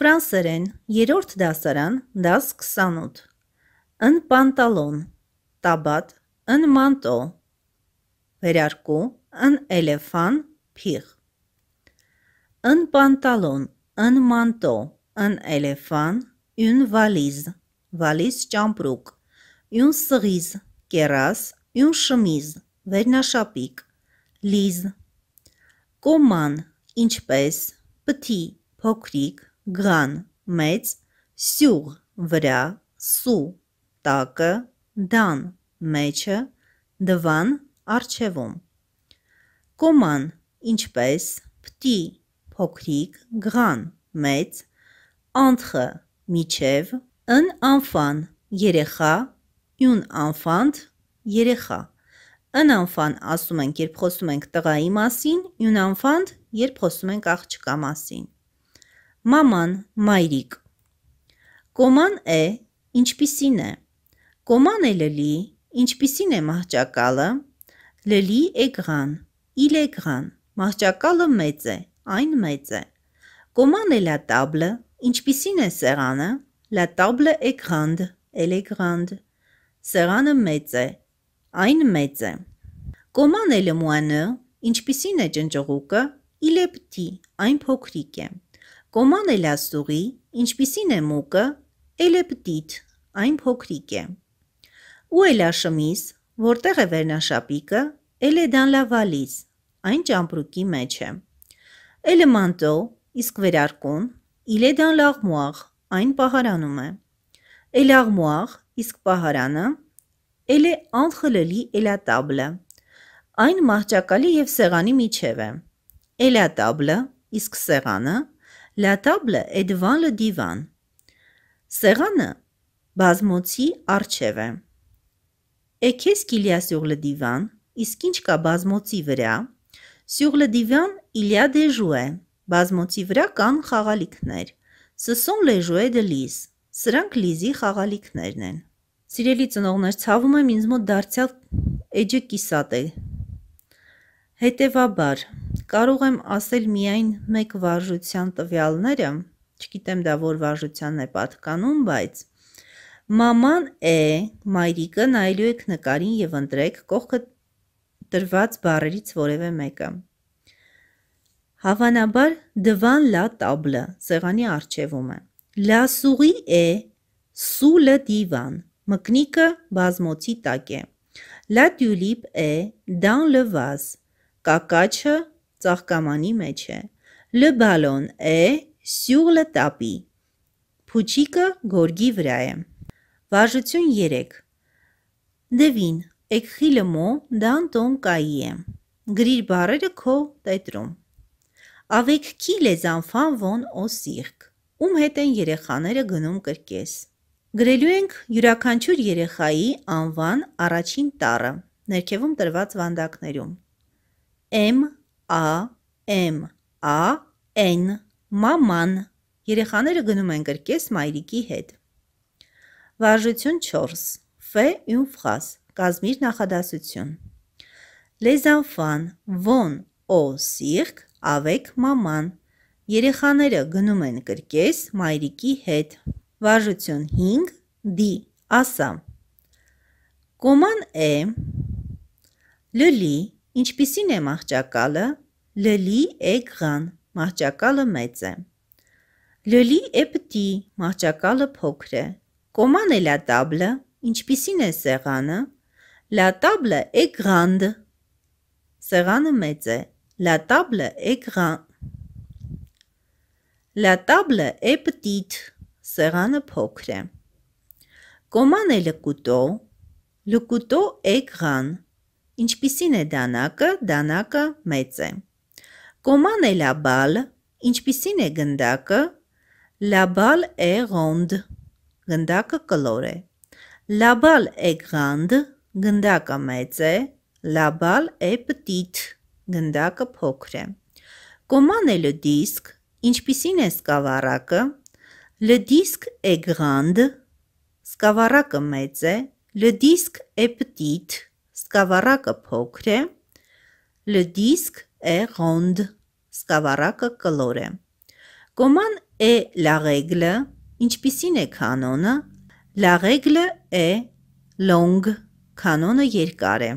Ֆրանսերեն, երրորդ դասարան, դաս 28։ Ն պանտալոն, տաբատ, ն մանտո։ Վերարկու, ն էլեֆան, փիղ։ Ն պանտալոն, ն մանտո, ն էլեֆան, յուն վալիզ, վալիզ ճամպրուկ, յուն սղիզ, կերաս, յուն շմիզ, վերնաշապիկ, լիզ։ Կոման, ինչպես, պտի, փոքրիկ, գան մեծ սյուղ վրա սու տակը դան մեջը դվան արջևում կոման ինչպես պտի փոքրիկ գան մեծ անթխը միջև ըն անֆան երեխա յուն անֆանտ երեխա ըն անֆան ասում ենք երբ խոսում ենք տղայի մասին յուն անֆանտ երբ խոսում ենք աղջկա մասին Մաման, մայրիկ։ Կոման է, ինչպիսին է։ Կոման է լելի, ինչպիսին է մահճակալը։ Լելի էգրան, իլ էգրան, մահճակալը մեծ է, այն մեծ է։ Կոման է լա տաբլը, ինչպիսին է սեղանը։ Լա տաբլը էգրանդ, էլ էգրանդ։ Սեղանը մեծ է, այն մեծ է։ Կոման է լմուանը, ինչպիսին է ճնճղուկը։ Իլեպտի, այն փոքրիկ է։ Կոման է լաստուղի, ինչպիսին է մուկը, էլ է պտիտ, այն փոքրիկ է։ Ու է լաշմիս, որտեղ է վերնաշապիկը, էլ է դանլավալիս, այն ճամպրուկի մեջ է։ Էլ է մանտո, իսկ վերարկուն, իլ է դանլաղմուաղ, այն պահարանում է։ Էլ աղմուաղ, իսկ պահարանը, էլ է անխլելի էլատաբլը։ Այն մահճակալի և սեղանի միջև է։ Էլատաբլը, իսկ սեղանը, La table est devant le divan. Սեղանը բազմոցի արջև է։ Et qu'est-ce qu'il y a sur le divan? Իսկ ինչ կա բազմոցի վրա? Sur le divan, il y a des jouets. Բազմոցի վրա կան խաղալիքներ։ Ce sont les jouets de Lise. Սրանք Լիզի խաղալիքներն են։ Սիրելի ծնողներ, ցավում եմ ինձ մոտ դարձյալ էջը կիսատ է։ Հետևաբար, կարող եմ ասել միայն մեկ վարժության տվյալները, չգիտեմ դա որ վարժությանն է պատկանում, բայց մաման է, մայրիկը նայելու եք նկարին եւ ընտրեք կողքը տրված բառերից որևէ մեկը։ Հավանաբար դվան լա տաբլը սեղանի առջևում է։ Լասուղի է սուլը դիվան։ Մկնիկը բազմոցի տակ է։ Լա տյուլիպ է դան լվազ։ Կակաչը ծաղկամանի մեջ է։ Le ballon est sur le tapis։ Փուչիկը գորգի վրա է։ Վարժություն 3։ Devin, écris le mot dans ton cahier։ Գրիր բառերը քո տետրում։ Avec qui les enfants vont au cirque։ Ում հետ են երեխաները գնում կրկես։ Գրելու ենք յուրաքանչյուր երեխայի անվան առաջին տառը ներքևում տրված վանդակներում։ M A M A N Մաման Երեխաները գնում են կրկես մայրիկի հետ։ Վարժություն 4 Ֆե une phrase Կազմիր նախադասություն Les enfants vont au cirque avec maman Երեխաները գնում են կրկես մայրիկի հետ։ Վարժություն 5 D. Ասա։ Comment est le lit Ինչպիսին է մահճակալը։ Լելի է գան, մահճակալը մեծ է։ Լելի է պտի, մահճակալը փոքր է։ Կոման է լա տաբլը, ինչպիսին է սեղանը։ Լա տաբլը է գանդ։ Սեղանը մեծ է։ Լա տաբլը է գան։ Լա տաբլը է պտիտ, սեղանը փոքր է։ Կոման է լկուտո, լկուտո է գան։ Ինչպիսին է դանակը, դանակը մեծ է։ Կոման է լաբալ, ինչպիսին է գնդակը, լաբալ է ղոնդ, գնդակը կլոր է։ Լաբալ է գանդ, գնդակը մեծ է, լաբալ է պտիտ, գնդակը փոքր է։ Կոման է լդիսկ, ինչպիսին է սկավառակը, լդիսկ է գանդ, սկավառակը մեծ է, լդիսկ է պտիտ, Սկավառակը փոքր է։ Le disque est rond։ Սկավառակը կլոր է։ Comment est la règle։ Ինչպիսին է կանոնը։ La règle est longue։ Կանոնը երկար է։